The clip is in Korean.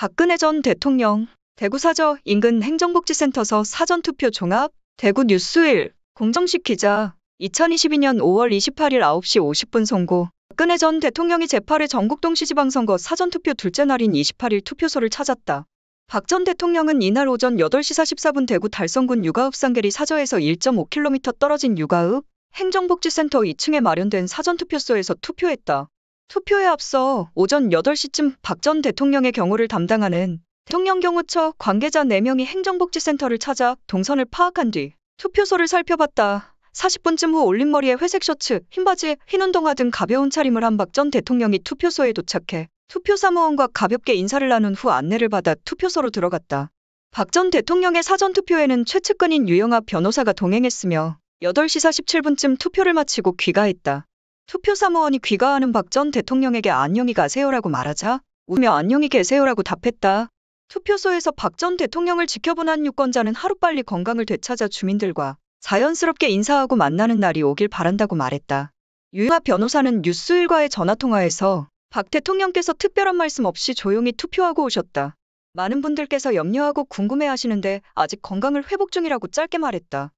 박근혜 전 대통령 대구사저 인근 행정복지센터서 사전투표 종합 대구 뉴스일 공정식 기자 2022년 5월 28일 9시 50분 선고 박근혜 전 대통령이 제8회 전국동 시지방선거 사전투표 둘째 날인 28일 투표소를 찾았다. 박 전 대통령은 이날 오전 8시 44분 대구 달성군 육아읍 상계리 사저에서 1.5km 떨어진 육아읍 행정복지센터 2층에 마련된 사전투표소에서 투표했다. 투표에 앞서 오전 8시쯤 박 전 대통령의 경우를 담당하는 대통령 경호처 관계자 4명이 행정복지센터를 찾아 동선을 파악한 뒤 투표소를 살펴봤다. 40분쯤 후 올림머리에 회색 셔츠, 흰 바지, 흰 운동화 등 가벼운 차림을 한 박 전 대통령이 투표소에 도착해 투표 사무원과 가볍게 인사를 나눈 후 안내를 받아 투표소로 들어갔다. 박 전 대통령의 사전 투표에는 최측근인 유영아 변호사가 동행했으며 8시 47분쯤 투표를 마치고 귀가했다. 투표 사무원이 귀가하는 박 전 대통령에게 안녕히 가세요라고 말하자 우며 안녕히 계세요라고 답했다. 투표소에서 박 전 대통령을 지켜본 한 유권자는 하루빨리 건강을 되찾아 주민들과 자연스럽게 인사하고 만나는 날이 오길 바란다고 말했다. 유영아 변호사는 뉴스일과의 전화통화에서 박 대통령께서 특별한 말씀 없이 조용히 투표하고 오셨다. 많은 분들께서 염려하고 궁금해하시는데 아직 건강을 회복 중이라고 짧게 말했다.